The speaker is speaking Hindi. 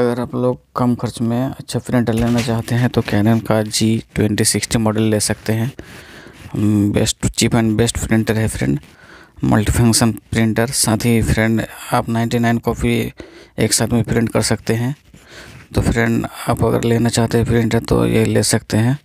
अगर आप लोग कम खर्च में अच्छा प्रिंटर लेना चाहते हैं तो कैनन का जी ट्वेंटी सिक्सटी मॉडल ले सकते हैं best cheap and best printer है फ्रेंड मल्टी फंक्शन प्रिंटर साथ ही फ्रेंड आप 99 कॉपी एक साथ में प्रिंट कर सकते हैं तो फ्रेंड आप अगर लेना चाहते हैं प्रिंटर तो ये ले सकते हैं